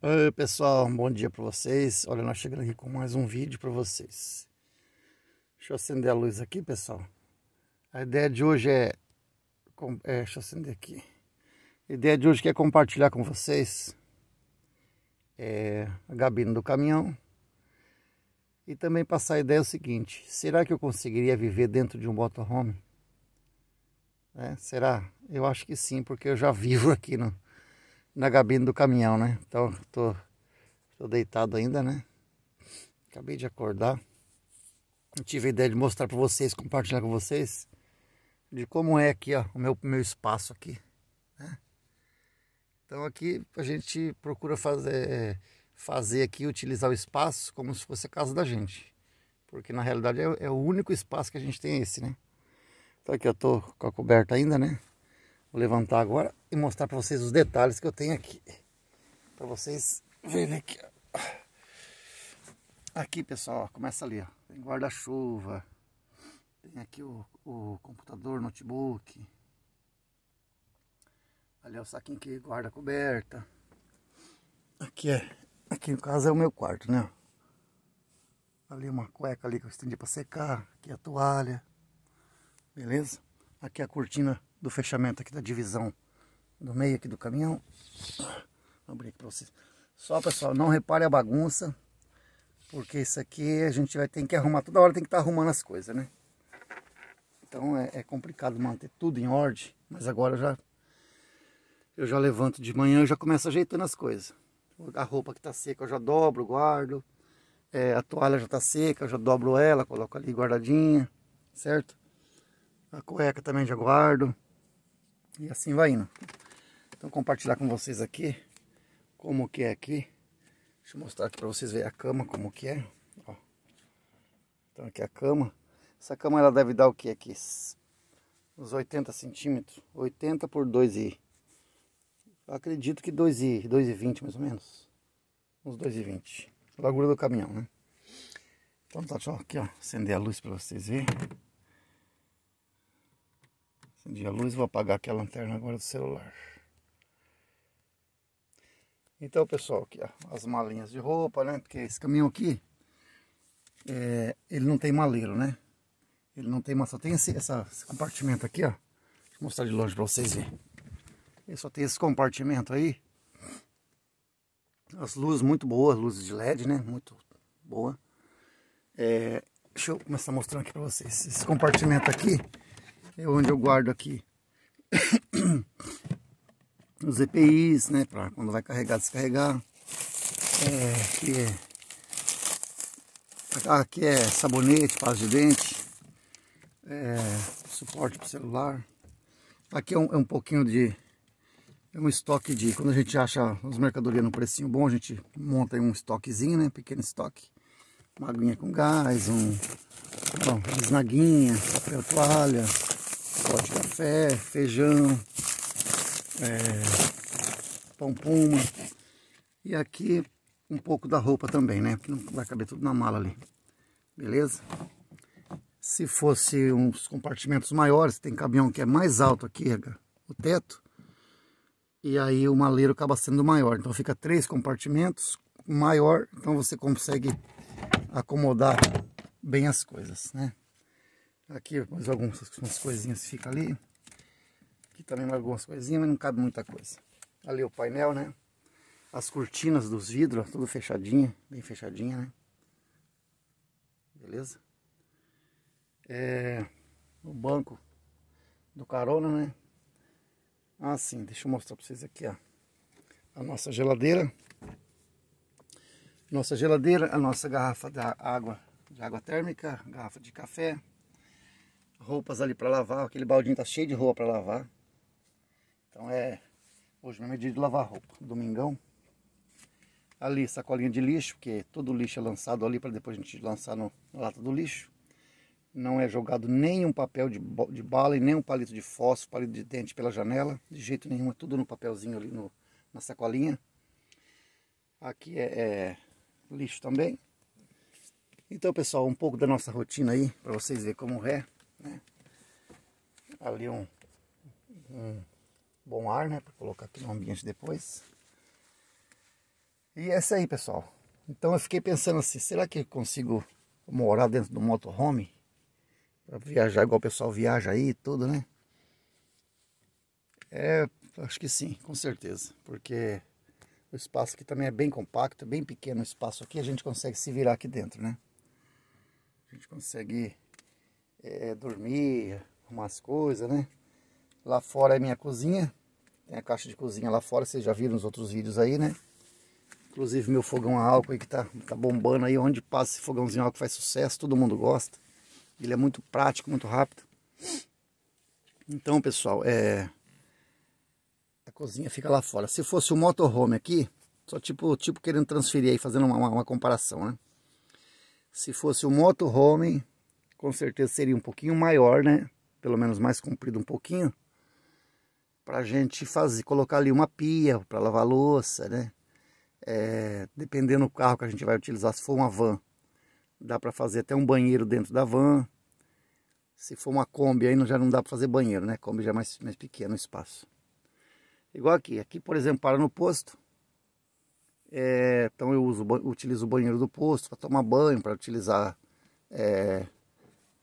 Oi pessoal, bom dia para vocês. Olha, nós chegando aqui com mais um vídeo para vocês. Deixa eu acender a luz aqui, pessoal. A ideia de hoje é... é deixa eu acender aqui. A ideia de hoje é compartilhar com vocês é, a gabina do caminhão e também passar a ideia é o seguinte, será que eu conseguiria viver dentro de um motorhome? É, será? Eu acho que sim, porque eu já vivo aqui no né? na gabina do caminhão, né? Então, tô, tô deitado ainda, né? Acabei de acordar. Eu tive a ideia de mostrar para vocês, compartilhar com vocês, de como é aqui, ó, o meu, meu espaço aqui. Né? Então, aqui a gente procura fazer, fazer aqui, utilizar o espaço como se fosse a casa da gente. Porque, na realidade, é, é o único espaço que a gente tem esse, né? Então, aqui eu tô com a coberta ainda, né? Vou levantar agora e mostrar para vocês os detalhes que eu tenho aqui. Para vocês verem aqui. Aqui, pessoal, começa ali, ó. Tem guarda-chuva. Tem aqui o, o computador, notebook. Ali é o saquinho que guarda a coberta. Aqui é. Aqui no caso é o meu quarto, né? Ali uma cueca ali que eu estendi para secar. Aqui a toalha. Beleza? Aqui é a cortina do fechamento aqui da divisão do meio aqui do caminhão. Vou abrir aqui para vocês. Só pessoal, não repare a bagunça, porque isso aqui a gente vai ter que arrumar toda hora, tem que estar tá arrumando as coisas, né? Então é, é, complicado manter tudo em ordem, mas agora eu já eu já levanto de manhã e já começo ajeitando as coisas. A roupa que está seca eu já dobro, guardo. É, a toalha já está seca, eu já dobro ela, coloco ali guardadinha, certo? A cueca também já guardo. E assim vai indo. Então compartilhar com vocês aqui como que é aqui. Deixa eu mostrar aqui para vocês verem a cama como que é. Ó. Então aqui é a cama. Essa cama ela deve dar o que aqui? Uns 80 centímetros. 80 por 2 e eu acredito que 2 e 2 e 20 mais ou menos. Uns 2 e 20. Largura do caminhão, né? Então tá, deixa eu aqui, ó, acender a luz para vocês verem. Acendi a luz, vou apagar aqui a lanterna agora do celular. Então, pessoal, aqui ó, as malinhas de roupa, né? Porque esse caminhão aqui, é, ele não tem maleiro, né? Ele não tem, mas só tem esse, essa, esse compartimento aqui, ó. Deixa eu mostrar de longe pra vocês verem. Ele só tem esse compartimento aí. As luzes muito boas, luzes de LED, né? Muito boa. É, deixa eu começar mostrando aqui pra vocês. Esse compartimento aqui, é onde eu guardo aqui os EPIs, né? Para quando vai carregar, descarregar. É, aqui, é, aqui é sabonete, pasta de dente, é, suporte para celular. Aqui é um, é um pouquinho de. É um estoque de. Quando a gente acha as mercadorias num precinho bom, a gente monta um estoquezinho, né? Pequeno estoque. Uma aguinha com gás, um. Bom, esnaguinha, papel toalha, pote de café, feijão, é, pão puma. E aqui um pouco da roupa também, né? Porque não vai caber tudo na mala ali. Beleza? Se fosse uns compartimentos maiores, tem caminhão que é mais alto aqui, o teto. E aí o maleiro acaba sendo maior. Então fica três compartimentos maior. Então você consegue acomodar bem as coisas, né? Aqui mais algumas coisinhas que fica ali. Aqui também mais algumas coisinhas, mas não cabe muita coisa. Ali o painel, né? As cortinas dos vidros, tudo fechadinha, bem fechadinha, né? Beleza? É, o banco do carona, né? Ah, sim, deixa eu mostrar para vocês aqui, ó. A nossa geladeira. Nossa geladeira, a nossa garrafa de água, de água térmica, garrafa de café, roupas ali para lavar. Aquele baldinho tá cheio de roupa para lavar. Então é hoje mesmo é dia de lavar roupa, domingão. Ali sacolinha de lixo, porque todo lixo é lançado ali para depois a gente lançar no, na lata do lixo. Não é jogado nenhum papel de, de bala e nem um palito de fósforo, palito de dente pela janela, de jeito nenhum, é tudo no papelzinho ali no, na sacolinha. Aqui é, é lixo também. Então, pessoal, um pouco da nossa rotina aí, para vocês verem como é. Né? Ali um, um bom ar, né? Para colocar aqui no ambiente depois. E é isso aí, pessoal. Então eu fiquei pensando assim, será que eu consigo morar dentro do motorhome? Para viajar igual o pessoal viaja aí e tudo, né? É, acho que sim, com certeza. Porque o espaço aqui também é bem compacto, bem pequeno o espaço aqui. A gente consegue se virar aqui dentro, né? A gente consegue é, dormir, umas coisas, né? Lá fora é minha cozinha, tem a caixa de cozinha lá fora, vocês já viram nos outros vídeos aí, né? Inclusive meu fogão a álcool aí que tá, tá bombando aí, onde passa esse fogãozinho a álcool faz sucesso, todo mundo gosta. Ele é muito prático, muito rápido. Então, pessoal, é... A cozinha fica lá fora. Se fosse o um motorhome aqui, só tipo, tipo querendo transferir aí, fazendo uma, uma, uma comparação, né? Se fosse o um motorhome com certeza seria um pouquinho maior, né? Pelo menos mais comprido um pouquinho. Pra gente fazer, colocar ali uma pia para lavar louça, né? É, dependendo do carro que a gente vai utilizar, se for uma van, dá para fazer até um banheiro dentro da van. Se for uma Kombi, aí já não dá para fazer banheiro, né? Kombi já é mais, mais pequeno o espaço. Igual aqui. Aqui, por exemplo, para no posto. É, então eu uso, utilizo o banheiro do posto para tomar banho, para utilizar é,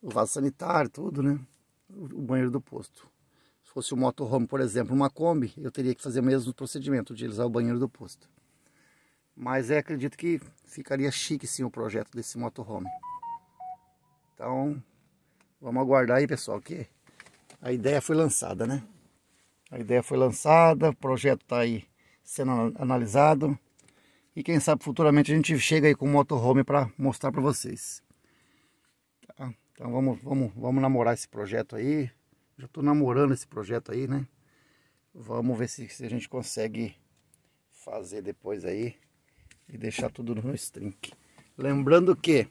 o vaso sanitário, tudo, né? O banheiro do posto. Se fosse um motorhome, por exemplo, uma Kombi, eu teria que fazer o mesmo procedimento, utilizar o banheiro do posto. Mas é, acredito que ficaria chique sim o projeto desse motorhome. Então, vamos aguardar aí, pessoal, que a ideia foi lançada, né? A ideia foi lançada, o projeto está aí sendo analisado. E quem sabe futuramente a gente chega aí com o motorhome para mostrar para vocês. Ah, então vamos, vamos, vamos namorar esse projeto aí. Já estou namorando esse projeto aí, né? Vamos ver se, se, a gente consegue fazer depois aí e deixar tudo no string. Lembrando que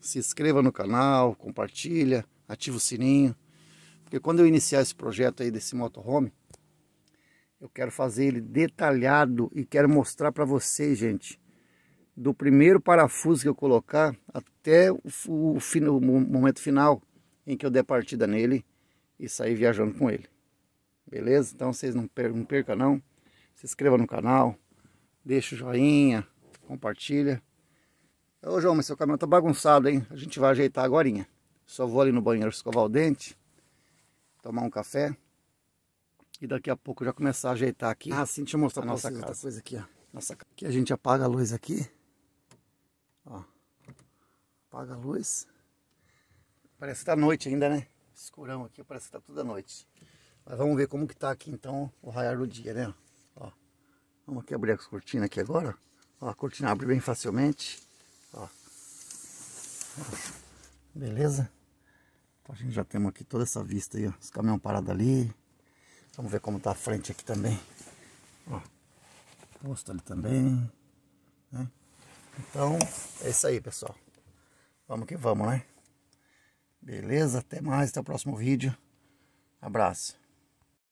se inscreva no canal, compartilha, ativa o sininho. Porque quando eu iniciar esse projeto aí desse motorhome, eu quero fazer ele detalhado e quero mostrar para vocês, gente, do primeiro parafuso que eu colocar até o, o, o momento final em que eu der partida nele e sair viajando com ele. Beleza? Então vocês não, per não percam não. Se inscreva no canal, deixa o joinha, compartilha. Ô João, mas seu caminhão tá bagunçado, hein? A gente vai ajeitar agora. Só vou ali no banheiro escovar o dente, tomar um café. E daqui a pouco já começar a ajeitar aqui. Ah, sim, deixa eu mostrar a nossa casa. outra coisa aqui, ó. Nossa casa. Aqui a gente apaga a luz aqui. Ó apaga a luz. Parece que tá noite ainda, né? Escurão aqui, parece que tá toda noite. Mas vamos ver como que tá aqui então o raiar do dia, né? Ó, vamos aqui abrir a cortina aqui agora. Ó, a cortina abre bem facilmente. Ó. Beleza? Então a gente já temos aqui toda essa vista aí, ó. Os caminhões parados ali. Vamos ver como tá a frente aqui também. Ó, posto tá ali também. Né? Então, é isso aí, pessoal. Vamos que vamos, né? Beleza? Até mais, até o próximo vídeo. Abraço.